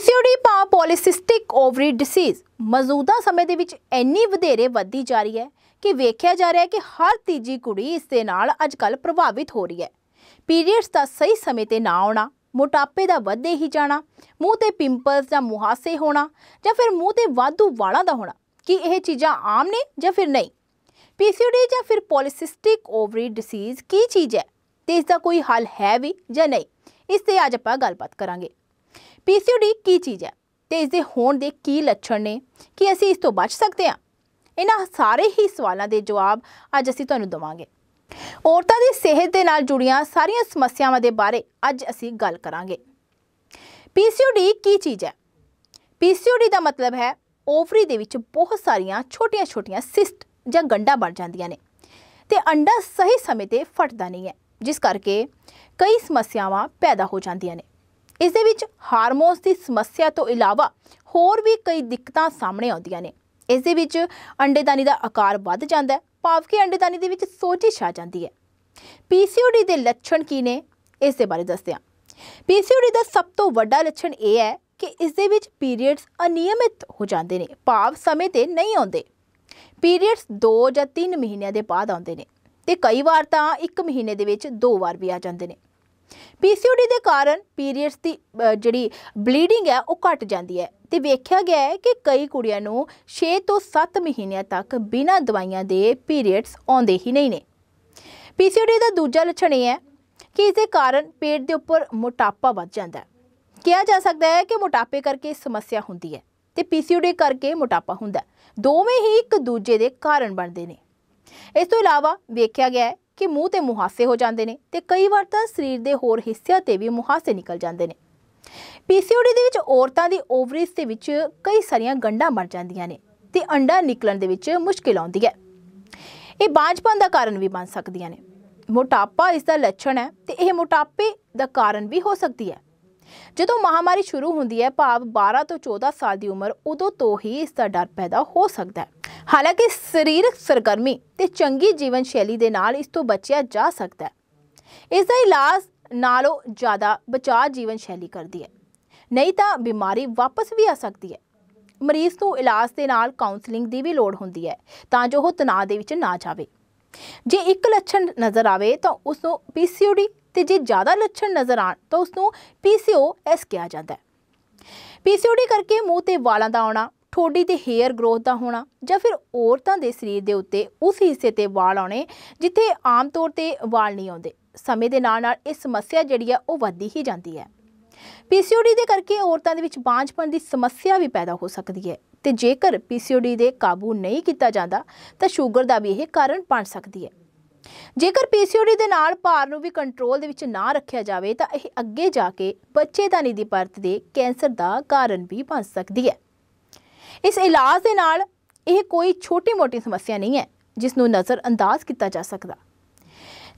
PCOD ਪਾ ਪੋਲੀਸਿਸਟਿਕ ovary dishes ਮੌਜੂਦਾ ਸਮੇਂ ਦੇ ਵਿੱਚ ਇੰਨੀ ਵਧੇਰੇ ਵੱਧੀ ਜਾ ਰਹੀ ਹੈ ਕਿ ਵੇਖਿਆ ਜਾ ਰਿਹਾ ਹੈ ਕਿ ਹਰ ਤੀਜੀ ਕੁੜੀ ਇਸ ਦੇ ਨਾਲ ਅੱਜਕੱਲ ਪ੍ਰਭਾਵਿਤ ਹੋ ਰਹੀ ਹੈ ਪੀਰੀਅਡਸ ਦਾ ਸਹੀ ਸਮੇਂ ਤੇ ਨਾ ਆਉਣਾ ਮੋਟਾਪੇ ਦਾ ਵੱਧੇ ਹੀ ਜਾਣਾ ਮੂੰਹ ਤੇ ਪਿੰਪਲਸ ਜਾਂ ਮੁਹਾਸੇ ਹੋਣਾ ਜਾਂ ਫਿਰ ਮੂੰਹ ਤੇ ਵਾਧੂ ਵਾਲਾਂ ਦਾ ਹੋਣਾ ਕੀ ਇਹ ਚੀਜ਼ਾਂ ਆਮ ਨੇ ਜਾਂ ਫਿਰ ਨਹੀਂ ਪੀਸੀਓਡੀ ਜਾਂ ਫਿਰ ਪੋਲੀਸਿਸਟਿਕ ਓਵਰੀ ਡਿਸੀਜ਼ ਕੀ ਚੀਜ਼ ਹੈ ਤੇ ਇਸ ਦਾ ਕੋਈ ਹੱਲ ਹੈ ਵੀ ਜਾਂ ਨਹੀਂ ਇਸ ਤੇ ਅੱਜ ਆਪਾਂ ਗੱਲਬਾਤ ਕਰਾਂਗੇ ਪੀਸੀਓਡੀ ਕੀ ਚੀਜ਼ ਹੈ ਤੇ ਇਸ ਦੇ ਹੋਣ ਦੇ ਕੀ ਲੱਛਣ ਨੇ ਕਿ ਅਸੀਂ ਇਸ ਤੋਂ ਬਚ ਸਕਦੇ ਹਾਂ ਇਹਨਾਂ ਸਾਰੇ ਹੀ ਸਵਾਲਾਂ ਦੇ ਜਵਾਬ ਅੱਜ ਅਸੀਂ ਤੁਹਾਨੂੰ ਦਵਾਂਗੇ ਔਰਤਾਂ ਦੀ ਸਿਹਤ ਦੇ ਨਾਲ ਜੁੜੀਆਂ ਸਾਰੀਆਂ ਸਮੱਸਿਆਵਾਂ ਦੇ ਬਾਰੇ ਅੱਜ ਅਸੀਂ ਗੱਲ ਕਰਾਂਗੇ ਪੀਸੀਓਡੀ ਕੀ ਚੀਜ਼ ਹੈ ਪੀਸੀਓਡੀ ਦਾ ਮਤਲਬ ਹੈ ਓਵਰੀ ਦੇ ਵਿੱਚ ਬਹੁਤ ਸਾਰੀਆਂ ਛੋਟੀਆਂ-ਛੋਟੀਆਂ ਸਿਸਟ ਜਾਂ ਗੰਡਾ ਬਣ ਜਾਂਦੀਆਂ ਨੇ ਤੇ ਅੰਡਾ ਸਹੀ ਸਮੇਂ ਤੇ ਫਟਦਾ ਨਹੀਂ ਹੈ ਜਿਸ ਕਰਕੇ ਕਈ ਸਮੱਸਿਆਵਾਂ ਪੈਦਾ ਹੋ ਜਾਂਦੀਆਂ ਨੇ ਇਸ ਦੇ ਵਿੱਚ ਹਾਰਮੋਨਸ ਦੀ ਸਮੱਸਿਆ ਤੋਂ ਇਲਾਵਾ ਹੋਰ ਵੀ ਕਈ ਦਿੱਕਤਾਂ ਸਾਹਮਣੇ ਆਉਂਦੀਆਂ ਨੇ ਇਸ ਦੇ ਵਿੱਚ ਅੰਡੇਦਾਨੀ ਦਾ ਆਕਾਰ ਵੱਧ ਜਾਂਦਾ ਹੈ ਭਾਵ ਕਿ ਅੰਡੇਦਾਨੀ ਦੇ ਵਿੱਚ ਸੋਜਿਸ਼ ਆ ਜਾਂਦੀ ਹੈ ਪੀਸੀਓਡੀ ਦੇ ਲੱਛਣ ਕੀ ਨੇ ਇਸ ਦੇ ਬਾਰੇ ਦੱਸਦੇ ਹਾਂ ਪੀਸੀਓਡੀ ਦਾ ਸਭ ਤੋਂ ਵੱਡਾ ਲੱਛਣ ਇਹ ਹੈ ਕਿ ਇਸ ਦੇ ਵਿੱਚ ਪੀਰੀਅਡਸ ਅਨਿਯਮਿਤ ਹੋ ਜਾਂਦੇ ਨੇ ਭਾਵ ਸਮੇਂ ਤੇ ਨਹੀਂ ਆਉਂਦੇ ਪੀਰੀਅਡਸ 2 ਜਾਂ 3 ਮਹੀਨਿਆਂ ਦੇ ਬਾਅਦ ਆਉਂਦੇ ਨੇ ਤੇ ਕਈ ਵਾਰ ਤਾਂ 1 ਮਹੀਨੇ ਦੇ ਵਿੱਚ ਦੋ ਵਾਰ ਵੀ ਆ ਜਾਂਦੇ ਨੇ ਪੀਸੀਓਡੀ ਦੇ ਕਾਰਨ ਪੀਰੀਅਡਸ ਦੀ ਜਿਹੜੀ ਬਲੀਡਿੰਗ ਹੈ ਉਹ ਘਟ ਜਾਂਦੀ ਹੈ ਤੇ ਵੇਖਿਆ ਗਿਆ ਹੈ ਕਿ ਕਈ ਕੁੜੀਆਂ ਨੂੰ 6 ਤੋਂ 7 ਮਹੀਨਿਆਂ ਤੱਕ ਬਿਨਾਂ ਦਵਾਈਆਂ ਦੇ ਪੀਰੀਅਡਸ ਆਉਂਦੇ ਹੀ ਨਹੀਂ ਨੇ ਪੀਸੀਓਡੀ ਦਾ ਦੂਜਾ ਲੱਛਣ ਇਹ ਹੈ ਕਿ ਇਸ ਦੇ ਕਾਰਨ ਪੇਟ ਦੇ ਉੱਪਰ ਮੋਟਾਪਾ ਵੱਧ ਜਾਂਦਾ ਹੈ ਕਿਹਾ ਜਾ ਸਕਦਾ ਹੈ ਕਿ ਮੋਟਾਪੇ ਕਰਕੇ ਸਮੱਸਿਆ ਹੁੰਦੀ ਹੈ ਤੇ ਪੀਸੀਓਡੀ ਕਰਕੇ ਮੋਟਾਪਾ ਹੁੰਦਾ ਦੋਵੇਂ ਹੀ ਇੱਕ ਦੂਜੇ ਦੇ ਕਾਰਨ ਬਣਦੇ ਨੇ ਇਸ ਤੋਂ ਇਲਾਵਾ ਵੇਖਿਆ ਗਿਆ ਹੈ ਕਿ ਮੂੰਹ ਤੇ ਮੁਹਾਸੇ ਹੋ ਜਾਂਦੇ ਨੇ ਤੇ ਕਈ ਵਾਰ ਤਾਂ ਸਰੀਰ ਦੇ ਹੋਰ ਹਿੱਸਿਆਂ ਤੇ ਵੀ ਮੁਹਾਸੇ ਨਿਕਲ ਜਾਂਦੇ ਨੇ ਪੀਸੀਓਡੀ ਦੇ ਵਿੱਚ ਔਰਤਾਂ ਦੀ ਓਵਰੀਜ਼ ਦੇ ਵਿੱਚ ਕਈ ਸਾਰੀਆਂ ਗੰਢਾਂ ਮਰ ਜਾਂਦੀਆਂ ਨੇ ਤੇ ਅੰਡਾ ਨਿਕਲਣ ਦੇ ਵਿੱਚ ਮੁਸ਼ਕਿਲ ਆਉਂਦੀ ਹੈ ਇਹ ਬਾਂਝਪਨ ਦਾ ਕਾਰਨ ਵੀ ਬਣ ਸਕਦੀਆਂ ਨੇ ਮੋਟਾਪਾ ਇਸ ਦਾ ਲੱਛਣ ਹੈ ਤੇ ਇਹ ਮੋਟਾਪੇ ਦਾ ਕਾਰਨ ਵੀ ਹੋ ਸਕਦੀ ਹੈ ਜਦੋਂ ਮਹਾਮਾਰੀ ਸ਼ੁਰੂ ਹੁੰਦੀ ਹੈ ਭਾਵ 12 ਤੋਂ 14 ਸਾਲ ਦੀ ਉਮਰ ਉਦੋਂ ਤੋਂ ਹੀ ਇਸ ਦਾ ਡਰ ਪੈਦਾ ਹੋ ਸਕਦਾ ਹੈ ਹਾਲਾਂਕਿ ਸਰੀਰਕ ਸਰਗਰਮੀ ਤੇ ਚੰਗੀ ਜੀਵਨ ਸ਼ੈਲੀ ਦੇ ਨਾਲ ਇਸ ਤੋਂ ਬਚਿਆ ਜਾ ਸਕਦਾ ਹੈ ਇਸ ਦਾ ਇਲਾਜ ਨਾਲੋਂ ਜ਼ਿਆਦਾ ਬਚਾਅ ਜੀਵਨ ਸ਼ੈਲੀ ਕਰਦੀ ਹੈ ਨਹੀਂ ਤਾਂ ਬਿਮਾਰੀ ਵਾਪਸ ਵੀ ਆ ਸਕਦੀ ਹੈ ਮਰੀਜ਼ ਨੂੰ ਇਲਾਜ ਦੇ ਨਾਲ ਕਾਉਂਸਲਿੰਗ ਦੀ ਵੀ ਲੋੜ ਹੁੰਦੀ ਹੈ ਤਾਂ ਜੋ ਉਹ ਤਣਾਅ ਦੇ ਵਿੱਚ ਨਾ ਜਾਵੇ ਜੇ ਇੱਕ ਲੱਛਣ ਨਜ਼ਰ ਆਵੇ ਤਾਂ ਉਸ ਨੂੰ ਪੀਸੀਓਡੀ ਤੇ ਜੇ ਜ਼ਿਆਦਾ ਲੱਛਣ ਨਜ਼ਰ ਆਣ ਤਾਂ ਉਸ ਨੂੰ ਪੀਸੀਓਐਸ ਕਿਹਾ ਜਾਂਦਾ ਹੈ ਪੀਸੀਓਡੀ ਕਰਕੇ ਮੂੰਹ ਤੇ ਵਾਲਾਂ ਦਾ ਆਉਣਾ ਠੋਡੀ ਤੇ ਹੇਅਰ ਗਰੋਥ ਦਾ ਹੋਣਾ ਜਾਂ ਫਿਰ ਔਰਤਾਂ ਦੇ ਸਰੀਰ ਦੇ ਉੱਤੇ ਉਸ ਹਿੱਸੇ ਤੇ ਵਾਲ ਆਉਣੇ ਜਿੱਥੇ ਆਮ ਤੌਰ ਤੇ ਵਾਲ ਨਹੀਂ ਆਉਂਦੇ ਸਮੇਂ ਦੇ ਨਾਲ ਨਾਲ ਇਹ ਸਮੱਸਿਆ ਜਿਹੜੀ ਆ ਉਹ ਵੱਧਦੀ ਹੀ ਜਾਂਦੀ ਹੈ ਪੀਸੀਓਡੀ ਦੇ ਕਰਕੇ ਔਰਤਾਂ ਦੇ ਵਿੱਚ ਬਾਂਝਪਣ ਦੀ ਸਮੱਸਿਆ ਵੀ ਪੈਦਾ ਹੋ ਸਕਦੀ ਹੈ ਤੇ ਜੇਕਰ ਪੀਸੀਓਡੀ ਦੇ ਕਾਬੂ ਨਹੀਂ ਕੀਤਾ ਜਾਂਦਾ ਤਾਂ ਸ਼ੂਗਰ ਦਾ ਵੀ ਇਹ ਕਾਰਨ ਬਣ ਸਕਦੀ ਹੈ ਜੇਕਰ ਪੀਸੀਓਡੀ ਦੇ ਨਾਲ ਭਾਰ ਨੂੰ ਵੀ ਕੰਟਰੋਲ ਦੇ ਵਿੱਚ ਨਾ ਰੱਖਿਆ ਜਾਵੇ ਤਾਂ ਇਹ ਅੱਗੇ ਜਾ ਕੇ ਬੱਚੇਦਾਨੀ ਦੀ ਪਰਤ ਦੇ ਕੈਂਸਰ ਦਾ ਕਾਰਨ ਵੀ ਬਣ ਸਕਦੀ ਹੈ ਇਸ ਇਲਾਜ ਦੇ ਨਾਲ ਇਹ ਕੋਈ ਛੋਟੀ-ਮੋਟੀ ਸਮੱਸਿਆ ਨਹੀਂ ਹੈ ਜਿਸ ਨੂੰ ਨਜ਼ਰ ਅੰਦਾਜ਼ ਕੀਤਾ ਜਾ ਸਕਦਾ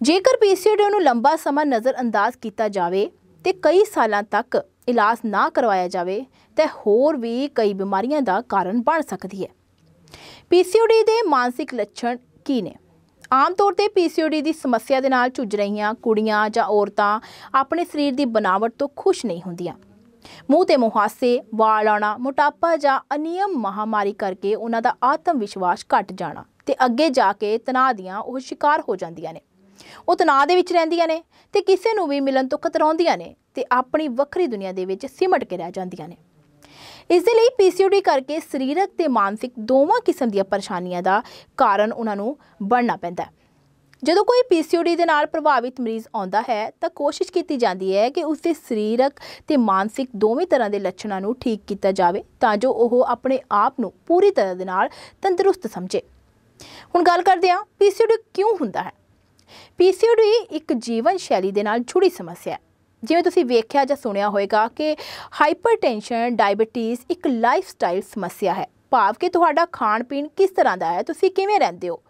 ਜੇਕਰ ਪੀਸੀਓਡੀ ਨੂੰ ਲੰਬਾ ਸਮਾਂ ਨਜ਼ਰ ਅੰਦਾਜ਼ ਕੀਤਾ ਜਾਵੇ ਤੇ ਕਈ ਸਾਲਾਂ ਤੱਕ ਇਲਾਜ ਨਾ ਕਰਵਾਇਆ ਜਾਵੇ ਤਾਂ ਹੋਰ ਵੀ ਕਈ ਬਿਮਾਰੀਆਂ ਦਾ ਕਾਰਨ ਬਣ ਸਕਦੀ ਹੈ ਪੀਸੀਓਡੀ ਦੇ ਮਾਨਸਿਕ ਲੱਛਣ ਕੀ ਨੇ ਆਮ ਤੌਰ ਤੇ ਪੀਸੀਓਡੀ ਦੀ ਸਮੱਸਿਆ ਦੇ ਨਾਲ ਝੁੱਜ ਰਹੀਆਂ ਕੁੜੀਆਂ ਜਾਂ ਔਰਤਾਂ ਆਪਣੇ ਸਰੀਰ ਦੀ ਬਨਾਵਟ ਤੋਂ ਖੁਸ਼ ਨਹੀਂ ਹੁੰਦੀਆਂ ਮੂੰਹ ਤੇ ਮੁਹਾਸੇ ਵਾਲ ਆਣਾ ਮੋਟਾਪਾ ਜਾਂ ਅਨਿਯਮ ਮਹਾਮਾਰੀ ਕਰਕੇ ਉਹਨਾਂ ਦਾ ਆਤਮ ਵਿਸ਼ਵਾਸ ਘਟ ਜਾਣਾ ਤੇ ਅੱਗੇ ਜਾ ਕੇ ਤਣਾਅ ਦੀਆਂ ਉਹ ਸ਼ਿਕਾਰ ਹੋ ਜਾਂਦੀਆਂ ਨੇ ਉਹ ਤਣਾਅ ਦੇ ਵਿੱਚ ਰਹਿੰਦੀਆਂ ਨੇ ਤੇ ਕਿਸੇ ਨੂੰ ਵੀ ਮਿਲਣ ਤੋਂ ਕਤਰਾਉਂਦੀਆਂ ਨੇ ਤੇ ਆਪਣੀ ਵੱਖਰੀ ਦੁਨੀਆ ਦੇ ਵਿੱਚ ਸਿਮਟ ਕੇ ਰਹਿ ਜਾਂਦੀਆਂ ਨੇ ਇਸ ਦੇ ਲਈ ਪੀਸੀਓਡੀ ਕਰਕੇ ਸਰੀਰਕ ਤੇ ਮਾਨਸਿਕ ਦੋਵਾਂ ਕਿਸਮ ਦੀਆਂ ਪਰੇਸ਼ਾਨੀਆਂ ਦਾ ਕਾਰਨ ਉਹਨਾਂ ਨੂੰ ਬਣਨਾ ਪੈਂਦਾ ਹੈ ਜਦੋਂ ਕੋਈ ਪੀਸੀਓਡੀ ਦੇ ਨਾਲ ਪ੍ਰਭਾਵਿਤ ਮਰੀਜ਼ ਆਉਂਦਾ ਹੈ ਤਾਂ ਕੋਸ਼ਿਸ਼ ਕੀਤੀ ਜਾਂਦੀ ਹੈ ਕਿ ਉਸ ਦੇ ਸਰੀਰਕ ਤੇ ਮਾਨਸਿਕ ਦੋਵੇਂ ਤਰ੍ਹਾਂ ਦੇ ਲੱਛਣਾਂ ਨੂੰ ਠੀਕ ਕੀਤਾ ਜਾਵੇ ਤਾਂ ਜੋ ਉਹ ਆਪਣੇ ਆਪ ਨੂੰ ਪੂਰੀ ਤਰ੍ਹਾਂ ਦੇ ਨਾਲ ਤੰਦਰੁਸਤ ਸਮਝੇ ਹੁਣ ਗੱਲ ਕਰਦੇ ਹਾਂ ਪੀਸੀਓਡੀ ਕਿਉਂ ਹੁੰਦਾ ਹੈ ਪੀਸੀਓਡੀ ਇੱਕ ਜੀਵਨ ਸ਼ੈਲੀ ਦੇ ਨਾਲ ਜੁੜੀ ਸਮੱਸਿਆ ਹੈ ਜਿਵੇਂ ਤੁਸੀਂ ਵੇਖਿਆ ਜਾਂ ਸੁਣਿਆ ਹੋਵੇਗਾ ਕਿ ਹਾਈਪਰਟੈਂਸ਼ਨ ਡਾਇਬੀਟੀਜ਼ ਇੱਕ ਲਾਈਫਸਟਾਈਲ ਸਮੱਸਿਆ ਹੈ ਭਾਵ ਕਿ ਤੁਹਾਡਾ ਖਾਣ ਪੀਣ ਕਿਸ ਤਰ੍ਹਾਂ ਦਾ ਹੈ ਤੁਸੀਂ ਕਿਵੇਂ ਰਹਿੰਦੇ ਹੋ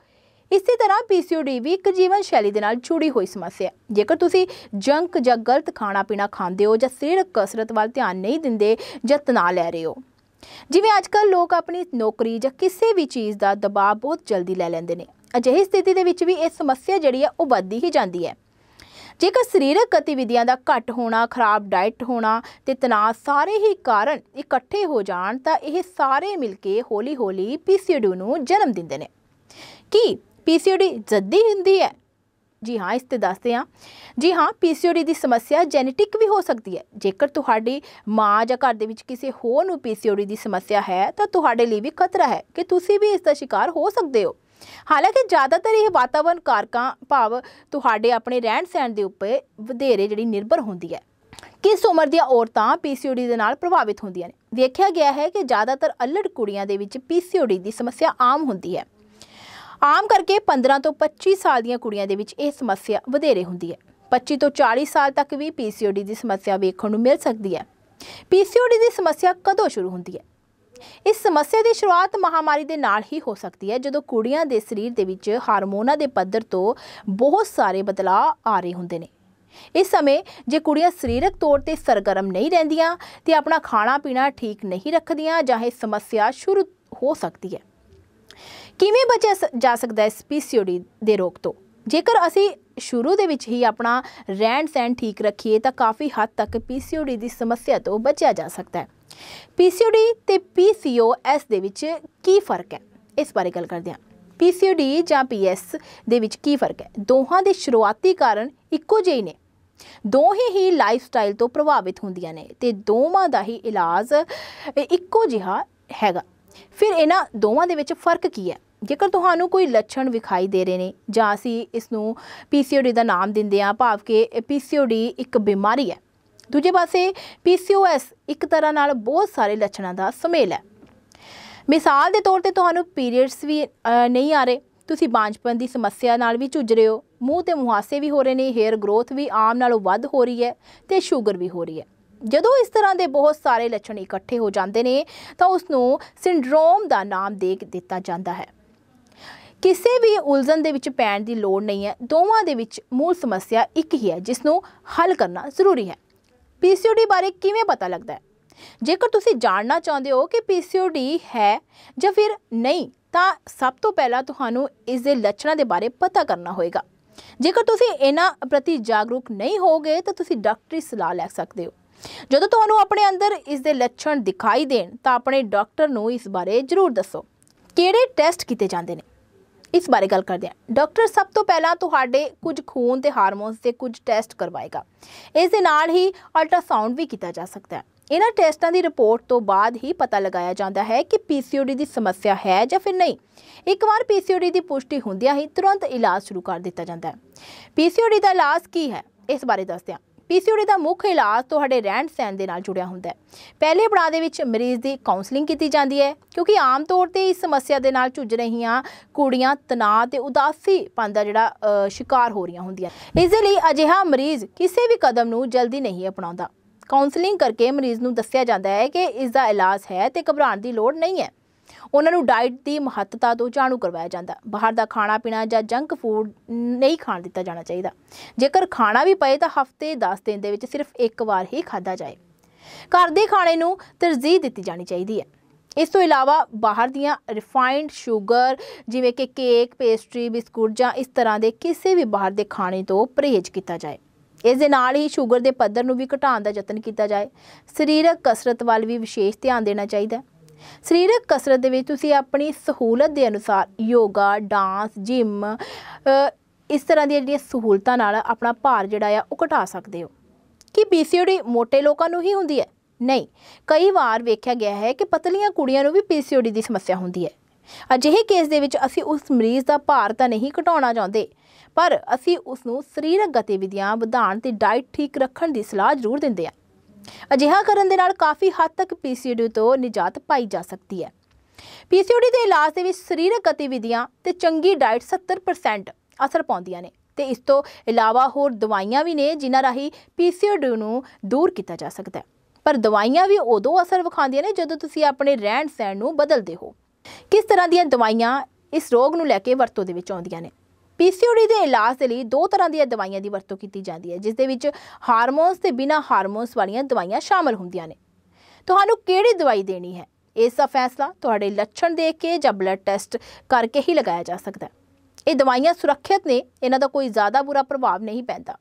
ਇਸੇ ਤਰ੍ਹਾਂ ਪੀਸੀਓਡੀ ਵੀ ਇੱਕ ਜੀਵਨ ਸ਼ੈਲੀ ਦੇ ਨਾਲ ਜੁੜੀ ਹੋਈ ਸਮੱਸਿਆ ਹੈ ਜੇਕਰ ਤੁਸੀਂ ਜੰਕ ਜਾਂ ਗਲਤ ਖਾਣਾ ਪੀਣਾ ਖਾਂਦੇ ਹੋ ਜਾਂ ਸਰੀਰਕ ਕਸਰਤ ਵੱਲ ਧਿਆਨ ਨਹੀਂ ਦਿੰਦੇ ਜਾਂ ਤਣਾਅ ਲੈ ਰਹੇ ਹੋ ਜਿਵੇਂ ਅੱਜਕੱਲ ਲੋਕ ਆਪਣੀ ਨੌਕਰੀ ਜਾਂ ਕਿਸੇ ਵੀ ਚੀਜ਼ ਦਾ ਦਬਾਅ ਬਹੁਤ ਜਲਦੀ ਲੈ ਲੈਂਦੇ ਨੇ ਅਜਿਹੀ ਸਥਿਤੀ ਦੇ ਵਿੱਚ ਵੀ ਇਹ ਸਮੱਸਿਆ ਜਿਹੜੀ ਹੈ ਉਹ ਵੱਧਦੀ ਹੀ ਜਾਂਦੀ ਹੈ ਜੇਕਰ ਸਰੀਰਕ ਗਤੀਵਿਧੀਆਂ ਦਾ ਘੱਟ ਹੋਣਾ ਖਰਾਬ ਡਾਈਟ ਹੋਣਾ ਤੇ ਤਣਾਅ ਸਾਰੇ ਹੀ ਕਾਰਨ ਇਕੱਠੇ ਹੋ ਜਾਣ ਤਾਂ ਇਹ ਸਾਰੇ ਮਿਲ ਕੇ ਹੌਲੀ-ਹੌਲੀ ਪੀਸੀਓਡੀ ਨੂੰ ਜਨਮ ਦਿੰਦੇ ਨੇ ਕੀ ਪੀਸੀਓਡੀ ਜੱਦੀ ਹੁੰਦੀ ਹੈ ਜੀ ਹਾਂ ਇਸ ਤੇ ਦੱਸਦੇ ਹਾਂ ਜੀ ਹਾਂ ਪੀਸੀਓਡੀ ਦੀ ਸਮੱਸਿਆ ਜੈਨੇਟਿਕ ਵੀ ਹੋ ਸਕਦੀ ਹੈ ਜੇਕਰ ਤੁਹਾਡੀ ਮਾਂ ਜਾਂ ਘਰ ਦੇ ਵਿੱਚ ਕਿਸੇ ਹੋਰ ਨੂੰ ਪੀਸੀਓਡੀ ਦੀ ਸਮੱਸਿਆ ਹੈ ਤਾਂ ਤੁਹਾਡੇ ਲਈ ਵੀ ਖਤਰਾ ਹੈ ਕਿ ਤੁਸੀਂ ਵੀ ਇਸ ਦਾ ਸ਼ਿਕਾਰ ਹੋ ਸਕਦੇ ਹੋ ਹਾਲਾਂਕਿ ਜ਼ਿਆਦਾਤਰ ਇਹ ਵਾਤਾਵਰਣ ਕਾਰਕਾਂ ਭਾਵ ਤੁਹਾਡੇ ਆਪਣੇ ਰਹਿਣ ਸਹਿਣ ਦੇ ਉੱਪਰ ਵਧੇਰੇ ਜਿਹੜੀ ਨਿਰਭਰ ਹੁੰਦੀ ਹੈ ਕਿਸ ਉਮਰ ਦੀਆਂ ਔਰਤਾਂ ਪੀਸੀਓਡੀ ਦੇ ਨਾਲ ਪ੍ਰਭਾਵਿਤ ਹੁੰਦੀਆਂ ਨੇ ਵੇਖਿਆ ਗਿਆ ਹੈ ਕਿ ਜ਼ਿਆਦਾਤਰ ਅਲੜ ਕੁੜੀਆਂ ਦੇ ਵਿੱਚ ਪੀਸੀਓਡੀ ਦੀ ਸਮੱਸਿਆ ਆਮ ਹੁੰਦੀ ਹੈ ਆਮ ਕਰਕੇ 15 ਤੋਂ 25 ਸਾਲ ਦੀਆਂ ਕੁੜੀਆਂ ਦੇ ਵਿੱਚ ਇਹ ਸਮੱਸਿਆ ਵਧੇਰੇ ਹੁੰਦੀ ਹੈ 25 ਤੋਂ 40 ਸਾਲ ਤੱਕ ਵੀ ਪੀਸੀਓਡੀ ਦੀ ਸਮੱਸਿਆ ਵੇਖਣ ਨੂੰ ਮਿਲ ਸਕਦੀ ਹੈ ਪੀਸੀਓਡੀ ਦੀ ਸਮੱਸਿਆ ਕਦੋਂ ਸ਼ੁਰੂ ਹੁੰਦੀ ਹੈ ਇਸ ਸਮੱਸਿਆ ਦੀ ਸ਼ੁਰੂਆਤ ਮਹਾਮਾਰੀ ਦੇ ਨਾਲ ਹੀ ਹੋ ਸਕਦੀ ਹੈ ਜਦੋਂ ਕੁੜੀਆਂ ਦੇ ਸਰੀਰ ਦੇ ਵਿੱਚ ਹਾਰਮੋਨਾਂ ਦੇ ਪੱਧਰ ਤੋਂ ਬਹੁਤ ਸਾਰੇ ਬਦਲਾਅ ਆ ਰਹੇ ਹੁੰਦੇ ਨੇ ਇਸ ਸਮੇਂ ਜੇ ਕੁੜੀਆਂ ਸਰੀਰਕ ਤੌਰ ਤੇ ਸਰਗਰਮ ਨਹੀਂ ਰਹਿੰਦੀਆਂ ਤੇ ਆਪਣਾ ਖਾਣਾ ਪੀਣਾ ਠੀਕ ਨਹੀਂ ਰੱਖਦੀਆਂ ਜਾਂ ਇਹ ਸਮੱਸਿਆ ਸ਼ੁਰੂ ਹੋ ਸਕਦੀ ਹੈ ਕਿਵੇਂ ਬਚਿਆ ਜਾ ਸਕਦਾ ਹੈ ਪੀਸੀਓਡੀ ਦੇ ਰੋਗ ਤੋਂ ਜੇਕਰ ਅਸੀਂ ਸ਼ੁਰੂ ਦੇ ਵਿੱਚ ਹੀ ਆਪਣਾ ਰਹਿਣ ਸਹਿਣ ਠੀਕ ਰੱਖੀਏ ਤਾਂ ਕਾਫੀ ਹੱਦ ਤੱਕ ਪੀਸੀਓਡੀ ਦੀ ਸਮੱਸਿਆ ਤੋਂ ਬਚਿਆ ਜਾ ਸਕਦਾ ਹੈ ਪੀਸੀਓਡੀ ਤੇ ਪੀਸੀਓਐਸ ਦੇ ਵਿੱਚ ਕੀ ਫਰਕ ਹੈ ਇਸ ਬਾਰੇ ਗੱਲ ਕਰਦੇ ਹਾਂ ਪੀਸੀਓਡੀ ਜਾਂ ਪੀਐਸ ਦੇ ਵਿੱਚ ਕੀ ਫਰਕ ਹੈ ਦੋਹਾਂ ਦੇ ਸ਼ੁਰੂਆਤੀ ਕਾਰਨ ਇੱਕੋ ਜਿਹੇ ਨੇ ਦੋਹੇ ਹੀ ਲਾਈਫਸਟਾਈਲ ਤੋਂ ਪ੍ਰਭਾਵਿਤ ਹੁੰਦੀਆਂ ਨੇ ਤੇ ਦੋਵਾਂ ਦਾ ਹੀ ਇਲਾਜ ਇੱਕੋ ਜਿਹਾ ਹੈਗਾ ਫਿਰ ਇਹਨਾਂ ਦੋਵਾਂ ਦੇ ਵਿੱਚ ਫਰਕ ਕੀ ਹੈ ਜੇਕਰ ਤੁਹਾਨੂੰ ਕੋਈ ਲੱਛਣ ਵਿਖਾਈ ਦੇ ਰਹੇ ਨੇ ਜਾਂ ਅਸੀਂ ਇਸ ਨੂੰ ਪੀਸੀਓਡੀ ਦਾ ਨਾਮ ਦਿੰਦੇ ਆ ਭਾਵ ਕਿ ਪੀਸੀਓਡੀ ਇੱਕ ਬਿਮਾਰੀ ਹੈ ਦੂਜੇ ਪਾਸੇ ਪੀਸੀਓਐਸ ਇੱਕ ਤਰ੍ਹਾਂ ਨਾਲ ਬਹੁਤ ਸਾਰੇ ਲੱਛਣਾਂ ਦਾ ਸੁਮੇਲ ਹੈ ਮਿਸਾਲ ਦੇ ਤੌਰ ਤੇ ਤੁਹਾਨੂੰ ਪੀਰੀਅਡਸ ਵੀ ਨਹੀਂ ਆ ਰਹੇ ਤੁਸੀਂ ਬਾਂਝਪਨ ਦੀ ਸਮੱਸਿਆ ਨਾਲ ਵੀ ਝੁੱਜ ਰਹੇ ਹੋ ਮੂੰਹ ਤੇ ਮੁਹਾਸੇ ਵੀ ਹੋ ਰਹੇ ਨੇ ਹੇਅਰ ਗਰੋਥ ਵੀ ਆਮ ਨਾਲੋਂ ਵੱਧ ਹੋ ਰਹੀ ਹੈ ਤੇ ਸ਼ੂਗਰ ਵੀ ਹੋ ਰਹੀ ਹੈ ਜਦੋਂ ਇਸ ਤਰ੍ਹਾਂ ਦੇ ਬਹੁਤ ਸਾਰੇ ਲੱਛਣ ਇਕੱਠੇ ਹੋ ਜਾਂਦੇ ਨੇ ਤਾਂ ਉਸ ਨੂੰ ਸਿੰਡਰੋਮ ਦਾ ਨਾਮ ਦੇ ਦਿੱਤਾ ਜਾਂਦਾ ਹੈ ਕਿਸੇ ਵੀ ਉਲਝਣ ਦੇ ਵਿੱਚ ਪੈਣ ਦੀ ਲੋੜ ਨਹੀਂ ਹੈ ਦੋਵਾਂ ਦੇ ਵਿੱਚ ਮੂਲ ਸਮੱਸਿਆ ਇੱਕ ਹੀ ਹੈ ਜਿਸ ਨੂੰ ਹੱਲ ਕਰਨਾ ਜ਼ਰੂਰੀ ਹੈ ਪੀਸੀਓਡੀ ਬਾਰੇ ਕਿਵੇਂ ਪਤਾ ਲੱਗਦਾ ਹੈ ਜੇਕਰ ਤੁਸੀਂ ਜਾਣਨਾ ਚਾਹੁੰਦੇ ਹੋ ਕਿ ਪੀਸੀਓਡੀ ਹੈ ਜਾਂ ਫਿਰ ਨਹੀਂ ਤਾਂ ਸਭ ਤੋਂ ਪਹਿਲਾਂ ਤੁਹਾਨੂੰ ਇਸ ਦੇ ਲੱਛਣਾਂ ਦੇ ਬਾਰੇ ਪਤਾ ਕਰਨਾ ਹੋਵੇਗਾ ਜੇਕਰ ਤੁਸੀਂ ਇਹਨਾਂ ਪ੍ਰਤੀ ਜਾਗਰੂਕ ਨਹੀਂ ਹੋਗੇ ਤਾਂ ਤੁਸੀਂ ਡਾਕਟਰੀ ਸਲਾਹ ਲੈ ਸਕਦੇ ਹੋ ਜਦੋਂ ਤੁਹਾਨੂੰ ਆਪਣੇ ਅੰਦਰ ਇਸ ਦੇ ਲੱਛਣ ਦਿਖਾਈ ਦੇਣ ਤਾਂ ਆਪਣੇ ਡਾਕਟਰ ਨੂੰ ਇਸ ਬਾਰੇ ਜ਼ਰੂਰ ਦੱਸੋ ਕਿਹੜੇ ਟੈਸਟ ਕੀਤੇ ਜਾਂਦੇ ਨੇ ਇਸ ਬਾਰੇ ਗੱਲ ਕਰਦੇ ਹਾਂ ਡਾਕਟਰ ਸਭ ਤੋਂ ਪਹਿਲਾਂ ਤੁਹਾਡੇ ਕੁਝ ਖੂਨ ਤੇ ਹਾਰਮੋਨਸ ਦੇ ਕੁਝ ਟੈਸਟ ਕਰਵਾਏਗਾ ਇਸ ਦੇ ਨਾਲ ਹੀ ਅਲਟਰਾਸਾਊਂਡ ਵੀ ਕੀਤਾ ਜਾ ਸਕਦਾ ਹੈ ਇਹਨਾਂ ਟੈਸਟਾਂ ਦੀ ਰਿਪੋਰਟ ਤੋਂ ਬਾਅਦ ਹੀ ਪਤਾ ਲਗਾਇਆ ਜਾਂਦਾ ਹੈ ਕਿ ਪੀਸੀਓਡੀ ਦੀ ਸਮੱਸਿਆ ਹੈ ਜਾਂ ਫਿਰ ਨਹੀਂ ਇੱਕ ਵਾਰ ਪੀਸੀਓਡੀ ਦੀ ਪੁਸ਼ਟੀ ਹੁੰਦਿਆਂ ਹੀ ਤੁਰੰਤ ਇਲਾਜ ਸ਼ੁਰੂ ਕਰ ਦਿੱਤਾ ਜਾਂਦਾ ਹੈ ਪੀਸੀਓਡੀ ਦਾ ਇਲਾਜ ਕੀ ਹੈ ਇਸ ਬਾਰੇ ਦੱਸਦੇ ਹਾਂ ਪੀਸੀਓਡੀ ਦਾ ਮੁੱਖ ਇਲਾਜ ਤੁਹਾਡੇ ਰਹਿਣ ਸਹਿਣ ਦੇ ਨਾਲ ਜੁੜਿਆ ਹੁੰਦਾ ਹੈ ਪਹਿਲੇ ਪੜਾਅ ਦੇ ਵਿੱਚ ਮਰੀਜ਼ ਦੀ ਕਾਉਂਸਲਿੰਗ ਕੀਤੀ ਜਾਂਦੀ ਹੈ ਕਿਉਂਕਿ ਆਮ ਤੌਰ ਤੇ ਇਸ ਸਮੱਸਿਆ ਦੇ ਨਾਲ ਝੁੱਝ ਰਹੀਆਂ ਕੁੜੀਆਂ ਤਣਾਅ ਤੇ ਉਦਾਸੀ ਦਾ ਜਿਹੜਾ ਸ਼ਿਕਾਰ ਹੋ ਰਹੀਆਂ ਹੁੰਦੀਆਂ ਇਸ ਦੇ ਲਈ ਅਜਿਹਾ ਮਰੀਜ਼ ਕਿਸੇ ਵੀ ਕਦਮ ਨੂੰ ਜਲਦੀ ਨਹੀਂ ਅਪਣਾਉਂਦਾ ਕਾਉਂਸਲਿੰਗ ਕਰਕੇ ਮਰੀਜ਼ ਨੂੰ ਦੱਸਿਆ ਜਾਂਦਾ ਹੈ ਕਿ ਇਸ ਦਾ ਇਲਾਜ ਹੈ ਤੇ ਘਬਰਾਉਣ ਦੀ ਲੋੜ ਨਹੀਂ ਹੈ ਉਹਨਾਂ ਨੂੰ ਡਾਈਟ ਦੀ ਮਹੱਤਤਾ ਤੋਂ ਜਾਣੂ ਕਰਵਾਇਆ ਜਾਂਦਾ ਬਾਹਰ ਦਾ ਖਾਣਾ ਪੀਣਾ ਜਾਂ ਜੰਕ ਫੂਡ ਨਹੀਂ ਖਾਣ ਦਿੱਤਾ ਜਾਣਾ ਚਾਹੀਦਾ ਜੇਕਰ ਖਾਣਾ ਵੀ ਪਏ ਤਾਂ ਹਫਤੇ 10 ਦਿਨ ਦੇ ਵਿੱਚ ਸਿਰਫ ਇੱਕ ਵਾਰ ਹੀ ਖਾਦਾ ਜਾਏ ਘਰ ਦੇ ਖਾਣੇ ਨੂੰ ਤਰਜੀਹ ਦਿੱਤੀ ਜਾਣੀ ਚਾਹੀਦੀ ਹੈ ਇਸ ਤੋਂ ਇਲਾਵਾ ਬਾਹਰ ਦੀਆਂ ਰਿਫਾਈਨਡ 슈ਗਰ ਜਿਵੇਂ ਕਿ ਕੇਕ ਪੇਸਟਰੀ ਬਿਸਕੁਟ ਜਾਂ ਇਸ ਤਰ੍ਹਾਂ ਦੇ ਕਿਸੇ ਵੀ ਬਾਹਰ ਦੇ ਖਾਣੇ ਤੋਂ ਪਰਹੇਜ਼ ਕੀਤਾ ਜਾਏ ਇਸ ਦੇ ਨਾਲ ਹੀ 슈ਗਰ ਦੇ ਪੱਧਰ ਨੂੰ ਵੀ ਘਟਾਉਣ ਦਾ ਯਤਨ ਕੀਤਾ ਜਾਏ ਸਰੀਰਕ ਕਸਰਤ ਵੱਲ ਵੀ ਵਿਸ਼ੇਸ਼ ਧਿਆਨ ਦੇਣਾ ਚਾਹੀਦਾ ਹੈ ਸਰੀਰਕ ਕਸਰਤ ਦੇ ਵਿੱਚ ਤੁਸੀਂ ਆਪਣੀ ਸਹੂਲਤ ਦੇ ਅਨੁਸਾਰ ਯੋਗਾ ਡਾਂਸ ਜਿਮ ਇਸ ਤਰ੍ਹਾਂ ਦੀਆਂ ਜਿਹੜੀਆਂ ਸਹੂਲਤਾਂ ਨਾਲ ਆਪਣਾ ਭਾਰ ਜਿਹੜਾ ਆ ਉਹ ਘਟਾ ਸਕਦੇ ਹੋ ਕੀ ਪੀਸੀਓਡੀ ਮੋٹے ਲੋਕਾਂ ਨੂੰ ਹੀ ਹੁੰਦੀ ਹੈ ਨਹੀਂ ਕਈ ਵਾਰ ਵੇਖਿਆ ਗਿਆ ਹੈ ਕਿ ਪਤਲੀਆਂ ਕੁੜੀਆਂ ਨੂੰ ਵੀ ਪੀਸੀਓਡੀ ਦੀ ਸਮੱਸਿਆ ਹੁੰਦੀ ਹੈ ਅਜਿਹੇ ਕੇਸ ਦੇ ਵਿੱਚ ਅਸੀਂ ਉਸ ਮਰੀਜ਼ ਦਾ ਭਾਰ ਤਾਂ ਨਹੀਂ ਘਟਾਉਣਾ ਚਾਹੁੰਦੇ ਪਰ ਅਸੀਂ ਉਸ ਨੂੰ ਸਰੀਰਕ ਗਤੀਵਿਧੀਆਂ ਵਧਾਉਣ ਤੇ ਡਾਈਟ ਠੀਕ ਰੱਖਣ ਦੀ ਸਲਾਹ ਜ਼ਰੂਰ ਦਿੰਦੇ ਹਾਂ ਅਜਿਹਾ ਕਰਨ ਦੇ ਨਾਲ ਕਾਫੀ ਹੱਦ ਤੱਕ ਪੀਸੀਓਡੀ ਤੋਂ ਨਿਜਾਤ ਪਾਈ ਜਾ ਸਕਦੀ ਹੈ ਪੀਸੀਓਡੀ ਦੇ ਇਲਾਜ ਦੇ ਵਿੱਚ ਸਰੀਰਕ ਗਤੀਵਿਧੀਆਂ ਤੇ ਚੰਗੀ ਡਾਈਟ 70% ਅਸਰ ਪਾਉਂਦੀਆਂ ਨੇ ਤੇ ਇਸ ਤੋਂ ਇਲਾਵਾ ਹੋਰ ਦਵਾਈਆਂ ਵੀ ਨੇ ਜਿਨ੍ਹਾਂ ਰਾਹੀਂ ਪੀਸੀਓਡੀ ਨੂੰ ਦੂਰ ਕੀਤਾ ਜਾ ਸਕਦਾ ਹੈ ਪਰ ਦਵਾਈਆਂ ਵੀ ਉਦੋਂ ਅਸਰ ਵਿਖਾਉਂਦੀਆਂ ਨੇ ਜਦੋਂ ਤੁਸੀਂ ਆਪਣੇ ਰਹਿਣ ਸਹਿਣ ਨੂੰ ਬਦਲਦੇ ਹੋ ਕਿਸ ਤਰ੍ਹਾਂ ਦੀਆਂ ਦਵਾਈਆਂ ਇਸ ਰੋਗ ਨੂੰ ਲੈ ਕੇ ਵਰਤੋਂ ਦੇ ਵਿੱਚ ਆਉਂਦੀਆਂ ਨੇ ਪੀਸੀਓਡੀ ਦੇ ਇਲਾਜ ਦੇ ਲਈ ਦੋ ਤਰ੍ਹਾਂ ਦੀਆਂ ਦਵਾਈਆਂ ਦੀ ਵਰਤੋਂ ਕੀਤੀ ਜਾਂਦੀ ਹੈ ਜਿਸ ਦੇ ਵਿੱਚ ਹਾਰਮੋਨਸ ਤੇ ਬਿਨਾ ਹਾਰਮੋਨਸ ਵਾਲੀਆਂ ਦਵਾਈਆਂ ਸ਼ਾਮਲ ਹੁੰਦੀਆਂ ਨੇ ਤੁਹਾਨੂੰ ਕਿਹੜੀ ਦਵਾਈ ਦੇਣੀ ਹੈ ਇਸ ਦਾ ਫੈਸਲਾ ਤੁਹਾਡੇ ਲੱਛਣ ਦੇਖ ਕੇ ਜਾਂ ਬਲੱਡ ਟੈਸਟ ਕਰਕੇ ਹੀ ਲਗਾਇਆ ਜਾ ਸਕਦਾ ਹੈ ਇਹ ਦਵਾਈਆਂ ਸੁਰੱਖਿਅਤ ਨੇ ਇਹਨਾਂ ਦਾ ਕੋਈ ਜ਼ਿਆਦਾ ਬੁਰਾ ਪ੍ਰਭਾਵ ਨਹੀਂ ਪੈਂਦਾ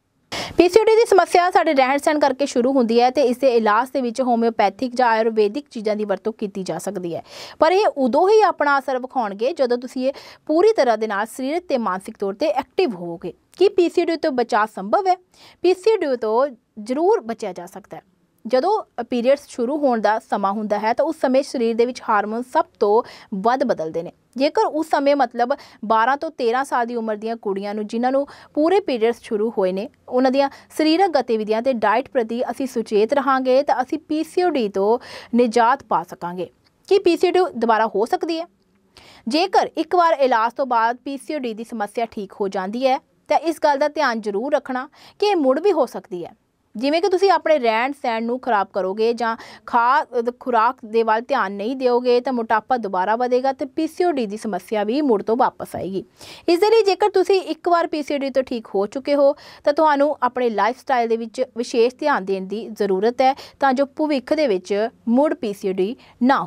ਪੀਸੀਓਡੀ ਦੀ ਸਮੱਸਿਆ ਸਾਡੇ ਰਹਿਣ ਸਹਿਣ ਕਰਕੇ ਸ਼ੁਰੂ ਹੁੰਦੀ ਹੈ ਤੇ ਇਸ ਦੇ ਇਲਾਜ ਦੇ ਵਿੱਚ ਹੋਮਿਓਪੈਥਿਕ ਜਾਂ ਆਯੁਰਵੈਦਿਕ ਚੀਜ਼ਾਂ ਦੀ ਵਰਤੋਂ ਕੀਤੀ ਜਾ ਸਕਦੀ ਹੈ ਪਰ ਇਹ ਉਦੋਂ ਹੀ ਆਪਣਾ ਅਸਰ ਵਿਖਾਉਣਗੇ ਜਦੋਂ ਤੁਸੀਂ ਇਹ ਪੂਰੀ ਤਰ੍ਹਾਂ ਦੇ ਨਾਲ ਸਰੀਰਕ ਤੇ ਮਾਨਸਿਕ ਤੌਰ ਤੇ ਐਕਟਿਵ ਹੋਵੋਗੇ ਕੀ ਪੀਸੀਓਡੀ ਤੋਂ ਬਚਾਅ ਸੰਭਵ ਹੈ ਪੀਸੀਓਡੀ ਤੋਂ ਜ਼ਰੂਰ ਬਚਿਆ ਜਾ ਸਕਦਾ ਹੈ ਜਦੋਂ ਪੀਰੀਅਡਸ ਸ਼ੁਰੂ ਹੋਣ ਦਾ ਸਮਾਂ ਹੁੰਦਾ ਹੈ ਤਾਂ ਉਸ ਸਮੇਂ ਸਰੀਰ ਦੇ ਵਿੱਚ ਹਾਰਮੋਨ ਸਭ ਤੋਂ ਵੱਧ ਬਦਲਦੇ ਨੇ ਜੇਕਰ ਉਸ ਸਮੇਂ ਮਤਲਬ 12 ਤੋਂ 13 ਸਾਲ ਦੀ ਉਮਰ ਦੀਆਂ ਕੁੜੀਆਂ ਨੂੰ ਜਿਨ੍ਹਾਂ ਨੂੰ ਪੂਰੇ ਪੀਰੀਅਡਸ ਸ਼ੁਰੂ ਹੋਏ ਨੇ ਉਹਨਾਂ ਦੀਆਂ ਸਰੀਰਕ ਗਤੀਵਿਧੀਆਂ ਤੇ ਡਾਈਟ ਪ੍ਰਤੀ ਅਸੀਂ ਸੁਚੇਤ ਰਹਾਂਗੇ ਤਾਂ ਅਸੀਂ ਪੀਸੀਓਡੀ ਤੋਂ ਨਿਜਾਤ ਪਾ ਸਕਾਂਗੇ ਕੀ ਪੀਸੀਓਡੀ ਦੁਬਾਰਾ ਹੋ ਸਕਦੀ ਹੈ ਜੇਕਰ ਇੱਕ ਵਾਰ ਇਲਾਜ ਤੋਂ ਬਾਅਦ ਪੀਸੀਓਡੀ ਦੀ ਸਮੱਸਿਆ ਠੀਕ ਹੋ ਜਾਂਦੀ ਹੈ ਤਾਂ ਇਸ ਗੱਲ ਦਾ ਧਿਆਨ ਜ਼ਰੂਰ ਰੱਖਣਾ ਕਿ ਇਹ ਮੁੜ ਵੀ ਹੋ ਸਕਦੀ ਹੈ ਜਿਵੇਂ ਕਿ ਤੁਸੀਂ ਆਪਣੇ ਰਹਿਣ ਸਹਿਣ ਨੂੰ ਖਰਾਬ ਕਰੋਗੇ ਜਾਂ ਖਾ ਖੁਰਾਕ ਦੇ ਵੱਲ ਧਿਆਨ ਨਹੀਂ ਦਿਓਗੇ ਤਾਂ ਮੋਟਾਪਾ ਦੁਬਾਰਾ ਵਧੇਗਾ ਤੇ ਪੀਸੀਓਡੀ ਦੀ ਸਮੱਸਿਆ ਵੀ ਮੁੜ ਤੋਂ ਵਾਪਸ ਆਏਗੀ ਇਸ ਦੇ ਲਈ ਜੇਕਰ ਤੁਸੀਂ ਇੱਕ ਵਾਰ ਪੀਸੀਓਡੀ ਤੋਂ ਠੀਕ ਹੋ ਚੁੱਕੇ ਹੋ ਤਾਂ ਤੁਹਾਨੂੰ ਆਪਣੇ ਲਾਈਫ ਸਟਾਈਲ ਦੇ ਵਿੱਚ ਵਿਸ਼ੇਸ਼ ਧਿਆਨ ਦੇਣ ਦੀ ਜ਼ਰੂਰਤ ਹੈ ਤਾਂ ਜੋ ਭਵਿੱਖ ਦੇ ਵਿੱਚ ਮੁੜ ਪੀਸੀਓਡੀ ਨਾ